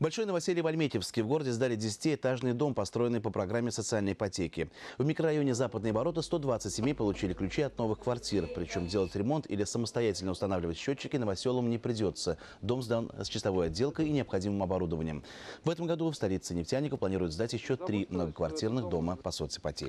Большое новоселье в Альметьевске. В городе сдали 10-этажный дом, построенный по программе социальной ипотеки. В микрорайоне Западные ворота 120 семей получили ключи от новых квартир. Причем делать ремонт или самостоятельно устанавливать счетчики новоселам не придется. Дом сдан с чистовой отделкой и необходимым оборудованием. В этом году в столице нефтяника планируют сдать еще три многоквартирных дома по соципотеке.